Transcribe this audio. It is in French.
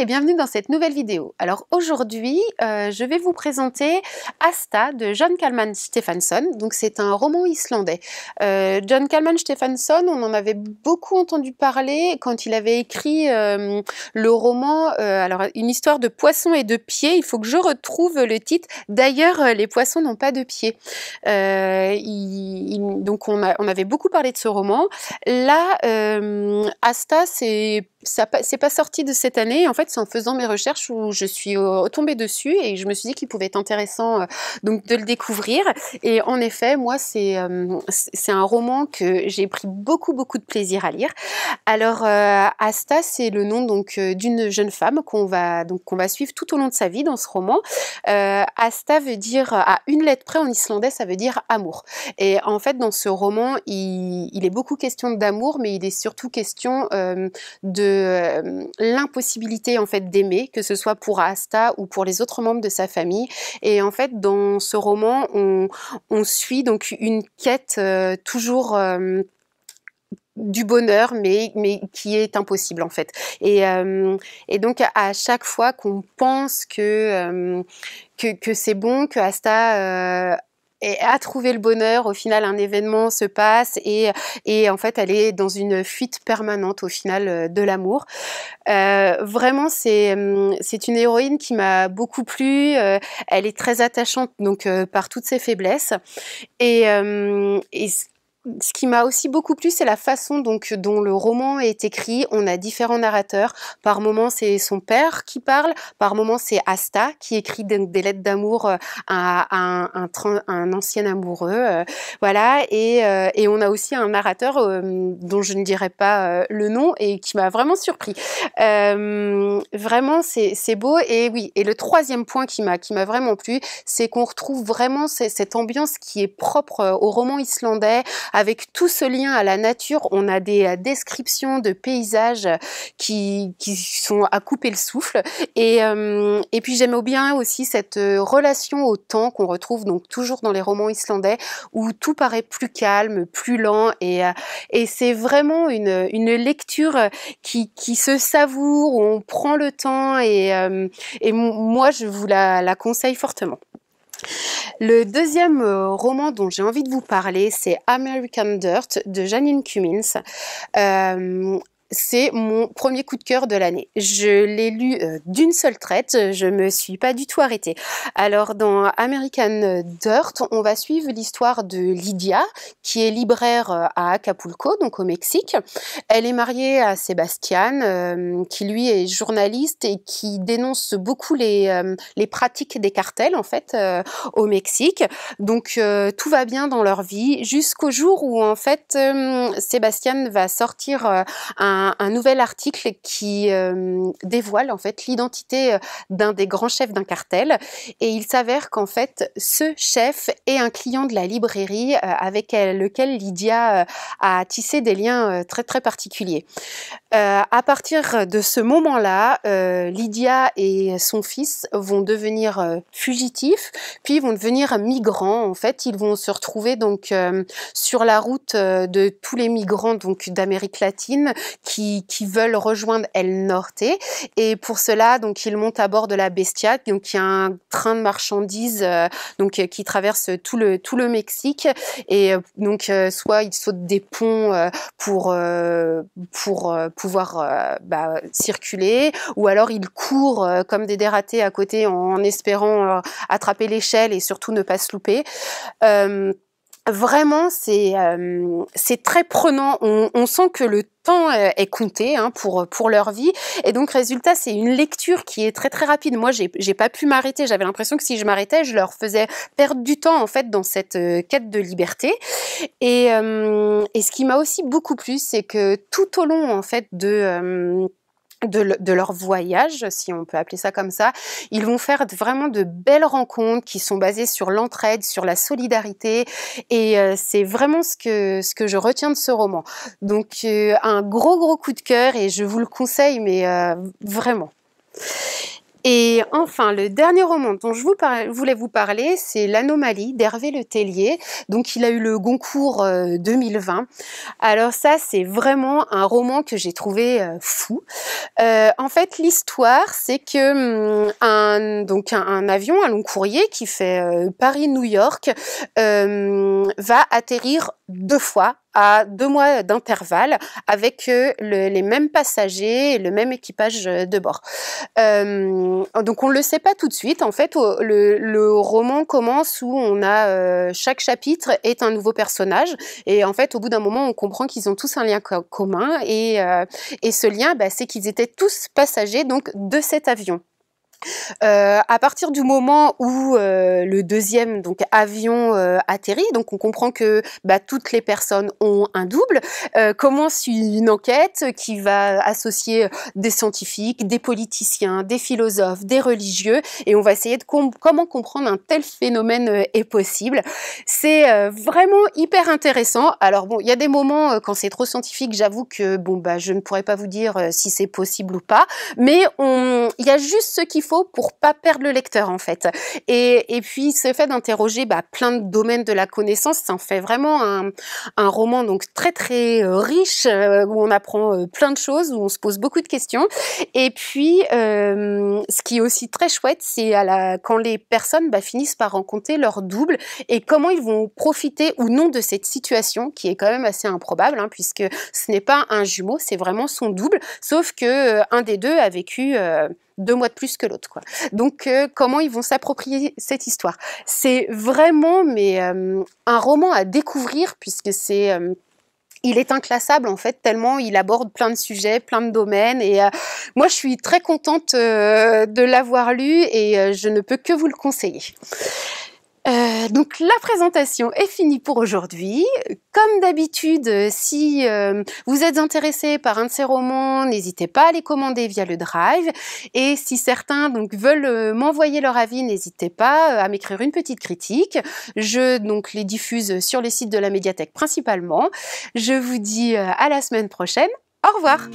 et bienvenue dans cette nouvelle vidéo. Alors aujourd'hui, euh, je vais vous présenter Asta de John Kalman Stefansson. Donc c'est un roman islandais. Euh, John Kalman Stefansson, on en avait beaucoup entendu parler quand il avait écrit euh, le roman, alors une histoire de poissons et de pieds. Il faut que je retrouve le titre. D'ailleurs, les poissons n'ont pas de pieds. donc on, avait beaucoup parlé de ce roman. Là, Asta, c'est ça c'est pas sorti de cette année. En fait, c'est en faisant mes recherches où je suis euh, tombée dessus et je me suis dit qu'il pouvait être intéressant euh, donc de le découvrir. Et en effet, moi, euh, c'est c'est un roman que j'ai pris beaucoup beaucoup de plaisir à lire. Alors, Asta, c'est le nom donc d'une jeune femme qu'on va donc qu'on va suivre tout au long de sa vie dans ce roman. Asta veut dire à une lettre près en islandais, ça veut dire amour. Et en fait, dans ce roman, il est beaucoup question d'amour, mais il est surtout question de euh, l'impossibilité en fait d'aimer, que ce soit pour Asta ou pour les autres membres de sa famille. Et en fait, dans ce roman, on, suit donc une quête euh, toujours euh, du bonheur, mais, mais qui est impossible en fait. Et, et donc à chaque fois qu'on pense que, que, c'est bon, que Asta à trouver le bonheur, au final un événement se passe et, et en fait elle est dans une fuite permanente au final euh, de l'amour. Euh, vraiment euh, c'est une héroïne qui m'a beaucoup plu, euh, elle est très attachante donc par toutes ses faiblesses et, et ce qui m'a aussi beaucoup plu, c'est la façon donc dont le roman est écrit. On a différents narrateurs. Par moments, c'est son père qui parle. Par moments, c'est Asta qui écrit des, lettres d'amour euh, à, un, un, ancien amoureux. Euh. voilà. Euh, et, on a aussi un narrateur dont je ne dirais pas le nom et qui m'a vraiment surpris. vraiment, c'est beau. Et oui. Et le troisième point qui m'a vraiment plu, c'est qu'on retrouve vraiment cette ambiance qui est propre au roman islandais. Avec tout ce lien à la nature, on a des euh, descriptions de paysages euh, qui, qui sont à couper le souffle. Et, euh, et puis j'aime bien aussi cette relation au temps qu'on retrouve donc toujours dans les romans islandais où tout paraît plus calme, plus lent et, et c'est vraiment une, une lecture qui, qui, se savoure, où on prend le temps et, et moi je vous la conseille fortement. Le deuxième euh, roman dont j'ai envie de vous parler, c'est American Dirt de Janine Cummins. Euh, c'est mon premier coup de cœur de l'année. Je l'ai lu euh, d'une seule traite, je me suis pas du tout arrêtée. Alors dans American Dirt, on va suivre l'histoire de Lydia, qui est libraire euh, à Acapulco, donc au Mexique. Elle est mariée à Sébastien, euh, qui lui est journaliste et qui dénonce beaucoup les, les pratiques des cartels en fait au Mexique. Donc tout va bien dans leur vie jusqu'au jour où en fait Sébastien va sortir un un, nouvel article qui euh, dévoile en fait l'identité euh, d'un des grands chefs d'un cartel. Et il s'avère qu'en fait, ce chef est un client de la librairie euh, avec lequel Lydia a tissé des liens très très particuliers. à partir de ce moment-là, Lydia et son fils vont devenir fugitifs, puis vont devenir migrants. En fait, ils vont se retrouver donc sur la route de tous les migrants donc d'Amérique latine qui, qui veulent rejoindre El Norte. Et pour cela, donc, ils montent à bord de la Bestia, donc, y a un train de marchandises euh, donc, euh, qui traverse tout le, tout le Mexique. Et euh, donc, soit ils sautent des ponts pour, pour pouvoir bah, circuler, ou alors ils courent comme des dératés à côté en espérant attraper l'échelle et surtout ne pas se louper. Vraiment, c'est euh, c'est très prenant. On, on, sent que le temps euh, est compté hein, pour pour leur vie et donc résultat c'est une lecture qui est très très rapide. Moi j'ai j'ai pas pu m'arrêter. J'avais l'impression que si je m'arrêtais je leur faisais perdre du temps en fait dans cette euh, quête de liberté. Et, et ce qui m'a aussi beaucoup plu c'est que tout au long en fait de de, leur voyage, si on peut appeler ça comme ça. Ils vont faire vraiment de belles rencontres qui sont basées sur l'entraide, sur la solidarité. Et euh, c'est vraiment ce que, ce que je retiens de ce roman. Donc euh, un gros, gros coup de cœur et je vous le conseille, mais euh, vraiment. Et enfin, le dernier roman dont je voulais vous parler, c'est L'anomalie d'Hervé Le Tellier. Donc, il a eu le Goncourt 2020. Euh, Alors ça, c'est vraiment un roman que j'ai trouvé euh, fou. Euh, en fait, l'histoire, c'est que hum, un, donc un, avion, un long courrier qui fait Paris-New York, va atterrir deux fois à deux mois d'intervalle avec euh, les mêmes passagers et le même équipage euh, de bord. Euh, donc on ne le sait pas tout de suite. En fait, le, roman commence où on a chaque chapitre est un nouveau personnage et en fait au bout d'un moment on comprend qu'ils ont tous un lien commun et, ce lien bah, c'est qu'ils étaient tous passagers donc de cet avion. Euh, à partir du moment où euh, le deuxième donc avion euh, atterrit, donc on comprend que bah, toutes les personnes ont un double, commence une enquête qui va associer des scientifiques, des politiciens, des philosophes, des religieux, et on va essayer de comprendre comment comprendre un tel phénomène est possible. C'est vraiment hyper intéressant. Alors bon, il y a des moments quand c'est trop scientifique, j'avoue que bon bah je ne pourrais pas vous dire si c'est possible ou pas, mais il y a juste ce qu'il faut pour pour pas perdre le lecteur en fait. Et, et puis ce fait d'interroger bah, plein de domaines de la connaissance, ça en fait vraiment un, un roman donc très très euh, riche euh, où on apprend euh, plein de choses, où on se pose beaucoup de questions. Et puis ce qui est aussi très chouette, c'est à la, quand les personnes bah, finissent par rencontrer leur double et comment ils vont profiter ou non de cette situation qui est quand même assez improbable hein, puisque ce n'est pas un jumeau, c'est vraiment son double, sauf que un des deux a vécu deux mois de plus que l'autre. Quoi. Donc euh, comment ils vont s'approprier cette histoire C'est vraiment mais euh, un roman à découvrir puisque c'est euh, il est inclassable en fait tellement il aborde plein de sujets, plein de domaines et moi je suis très contente de l'avoir lu et je ne peux que vous le conseiller. Euh, donc la présentation est finie pour aujourd'hui. Comme d'habitude, euh, si euh, vous êtes intéressé par un de ces romans, n'hésitez pas à les commander via le Drive. Et si certains donc veulent m'envoyer leur avis, n'hésitez pas à m'écrire une petite critique. Je donc les diffuse sur les sites de la médiathèque principalement. Je vous dis à la semaine prochaine. Au revoir.